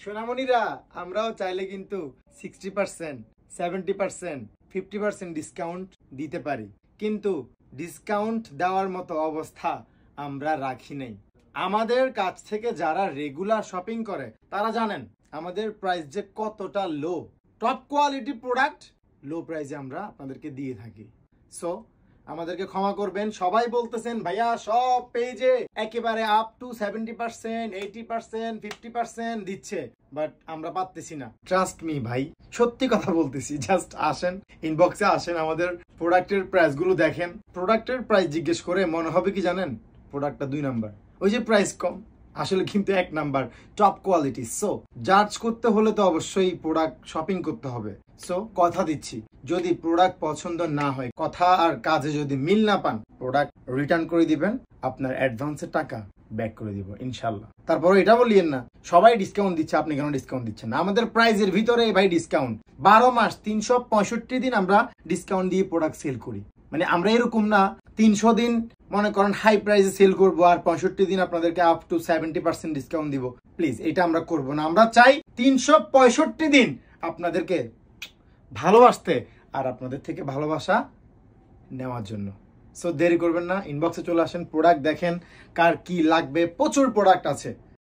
সোনামণিরা আমরাও চাইলে কিন্তু sixty percent seventy percent fifty percent discount দিতে পারি কিন্তু ডিসকাউন্ট দেওয়ার মতো অবস্থা আমরা রাখি নেই আমাদের কাছ থেকে যারা রেগুলার শপিং করে তারা জানেন আমাদের প্রাইস যে কতটা low top quality product low প্রাইসে আমরা আপনাদেরকে দিয়ে থাকি সো আমাদেরকে ক্ষমা করবেন সবাই বলতেছেন ভাইয়া সব পেজে একেবারে up to seventy percent eighty percent fifty percent দিচ্ছে বাট আমরা পারতেছি না ট্রাস্ট মি ভাই সত্যি কথা বলতেছি জাস্ট আসেন ইনবক্সে আসেন আমাদের প্রোডাক্টের প্রাইসগুলো দেখেন প্রোডাক্টের প্রাইস জিজ্ঞেস করে মনে হবে কি জানেন প্রোডাক্টটা দুই নাম্বার ওই যে প্রাইস কম আসলে কিন্তু এক নাম্বার টপ কোয়ালিটি সো জাজ করতে হলে তো অবশ্যই প্রোডাক্ট শপিং করতে হবে সো কথা দিচ্ছি যদি প্রোডাক্ট পছন্দ না হয় কথা আর কাজে যদি মিল না পান প্রোডাক্ট রিটার্ন করে দিবেন আপনার অ্যাডভান্সের টাকা ব্যাক করে দিব ইনশাল্লাহ তারপরে এটা বলিয়েন না সবাই ডিসকাউন্ট দিচ্ছে আপনি কেন ডিসকাউন্ট দিচ্ছেন না আমাদের প্রাইজের ভিতরে ভাই ডিসকাউন্ট বারো মাস তিনশো দিন আমরা ডিসকাউন্ট দিয়ে প্রোডাক্ট সেল করি মানে আমরা এরকম না তিনশো দিন মনে করেন হাই প্রাইসে সেল করব আর পঁয়ষট্টি দিন আপনাদেরকে up to seventy percent discount দিব প্লিজ এটা আমরা করব না আমরা চাই তিনশো পঁয়ষট্টি দিন আপনাদেরকে ভালোবাসতে আর আপনাদের থেকে ভালোবাসা নেওয়ার জন্য সো দেরি করবেন না ইনবক্সে চলে আসেন প্রোডাক্ট দেখেন কার কি লাগবে প্রচুর প্রোডাক্ট আছে